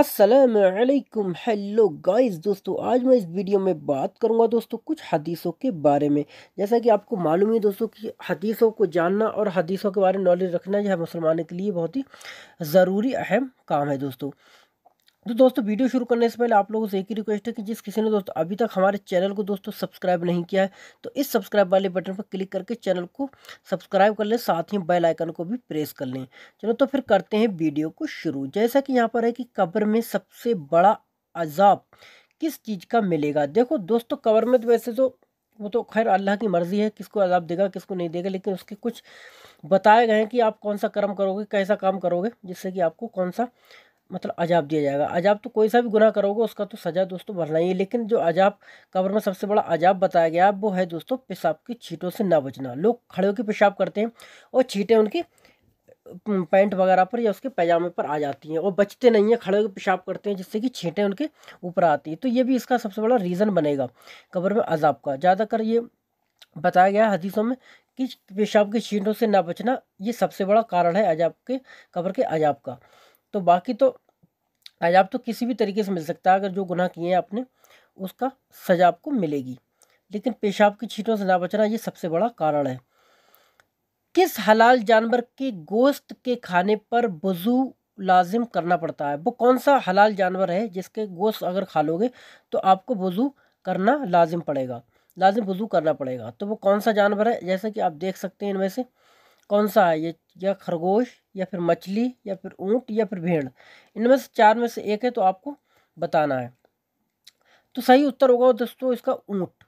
السلام علیکم hello guys دوستو آج میں اس ویڈیو میں بات کروں گا دوستو کچھ حدیثوں کے بارے میں جیسا کہ آپ کو معلوم ہے دوستو کہ حدیثوں کو جاننا اور حدیثوں کے بارے میں نالج رکھنا یہ مسلمان مسلمانوں کے لیے بہت ہی ضروری اہم کام ہے دوستو تو دوستو ویڈیو شروع کرنے سے پہلے آپ لوگوں سے ایک ہی ریکویسٹ ہے کہ جس کسی نے دوستو ابھی تک ہمارے چینل کو دوستو سبسکرائب نہیں کیا ہے تو اس سبسکرائب والے بٹن پر کلک کر کے چینل کو سبسکرائب کر لیں ساتھ ہی بیل آئکن کو بھی پریس کر لیں چلو تو پھر کرتے ہیں ویڈیو کو شروع جیسا کہ یہاں پر ہے کہ قبر میں سب سے بڑا عذاب کس چیز کا ملے گا دیکھو دوستو قبر میں تو ویسے تو وہ تو خیر اللہ کی مرضی ہے کس کو عذاب دے گا کس کو نہیں دے گا لیکن اس کے کچھ بتائے گئے ہیں کہ آپ کون سا کرم کرو گے کیسا کام کرو گے جس سے کہ آپ کو کون سا مطلب عجاب دیا جائے گا عجاب تو کوئی سا بھی گناہ کرو گے اس کا تو سزا دوستوں بھرنا ہی ہے لیکن جو عجاب قبر میں سب سے بڑا عجاب بتایا گیا وہ ہے دوستوں پیشاب کی چھینٹوں سے نہ بچنا لوگ کھڑے کے پیشاب کرتے ہیں اور چھیٹیں ان کی پینٹ وغیرہ پر یا اس کے پیجامے پر آ جاتی ہیں اور بچتے نہیں ہیں کھڑے کے پیشاب کرتے ہیں جس سے کہ چھینٹیں ان کے اوپر آتی ہیں تو یہ بھی اس کا سب سے بڑا ریزن بنے گا قبر میں عذاب کا زیادہ تر یہ بتایا گیا حدیثوں میں کہ پیشاب کی چھینٹوں سے نہ بچنا یہ سب سے بڑا کارن ہے عذاب کے قبر کے عذاب کا تو باقی تو آج آپ تو کسی بھی طریقے سے مل سکتا ہے اگر جو گناہ کیے ہیں آپ نے اس کا سزا آپ کو ملے گی لیکن پیشاب کی چھینٹوں سے نہ بچنا یہ سب سے بڑا کارن ہے کس حلال جانور کے گوشت کے کھانے پر بزو لازم کرنا پڑتا ہے وہ کون سا حلال جانور ہے جس کے گوشت اگر کھا لو گے تو آپ کو بزو کرنا لازم پڑے گا لازم بزو کرنا پڑے گا تو وہ کون سا جانور ہے جیسے کہ آپ دیکھ سکتے ہیں ان میں سے کون سا ہے یہ یا خرگوش یا پھر مچھلی یا پھر اونٹ یا پھر بھیڑ ان میں سے چار میں سے ایک ہے تو آپ کو بتانا ہے تو صحیح اتر ہوگا دوستو اس کا اونٹ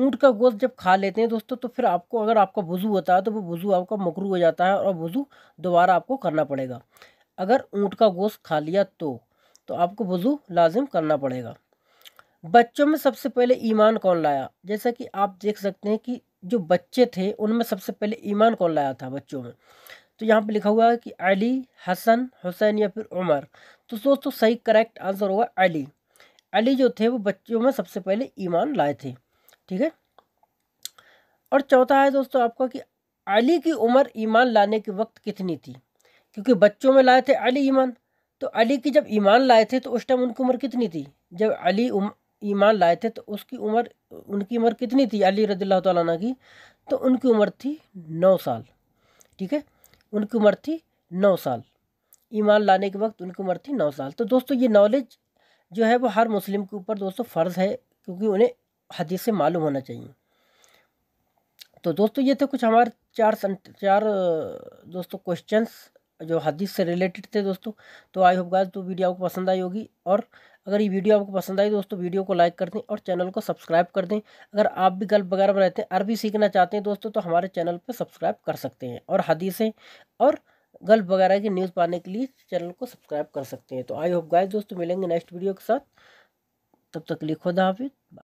اونٹ کا گوشت جب کھا لیتے ہیں دوستو تو پھر آپ کو اگر آپ کا وضو ہوتا ہے تو وہ وضو آپ کا مکرو ہو جاتا ہے اور وضو دوبارہ آپ کو کرنا پڑے گا اگر اونٹ کا گوشت کھا لیا تو تو آپ کو وضو لازم کرنا پڑے گا بچوں میں سب سے پہلے ایمان کون لایا جیسا کہ آپ دیکھ سکتے ہیں کہ جو بچے تھے ان میں سب سے پہلے ایمان کون لایا تھا بچوں میں تو یہاں پہ لکھا ہوا ہے کہ علی حسن حسین یا پھر عمر تو دوستو صحیح کریکٹ آنسر ہوگا علی علی جو تھے وہ بچوں میں سب سے پہلے ایمان لائے تھے ٹھیک ہے اور چوتھا ہے دوستو آپ کا کہ علی کی عمر ایمان لانے کے وقت کتنی تھی کیونکہ بچوں میں لائے تھے علی ایمان تو علی کی جب ایمان لائے تھے تو اس ٹائم ان کی عمر کتنی تھی جب علی ایمان لائے تھے تو اس کی عمر ان کی عمر کتنی تھی علی رضی اللہ تعالیٰ عنہ کی تو ان کی عمر تھی نو سال ٹھیک ہے ان کی عمر تھی نو سال ایمان لانے کے وقت ان کی عمر تھی نو سال تو دوستو یہ نالج جو ہے وہ ہر مسلم کے اوپر دوستو فرض ہے کیونکہ انہیں حدیث سے معلوم ہونا چاہیے تو دوستو یہ تھے کچھ ہمارے چار سنٹ چار دوستو کوشچنس جو حدیث سے ریلیٹڈ تھے دوستوں تو آئی ہوپ گائے تو ویڈیو آپ کو پسند آئی ہوگی اور اگر یہ ویڈیو آپ کو پسند آئی دوستوں ویڈیو کو لائک کر دیں اور چینل کو سبسکرائب کر دیں اگر آپ بھی گلف وغیرہ میں رہتے ہیں عربی سیکھنا چاہتے ہیں دوستوں تو ہمارے چینل پہ سبسکرائب کر سکتے ہیں اور حدیثیں اور گلف وغیرہ کی نیوز پانے کے لیے چینل کو سبسکرائب کر سکتے ہیں تو آئی ہوپ گائز دوستوں ملیں گے نیکسٹ ویڈیو کے ساتھ تب تک لکھو دا حافظ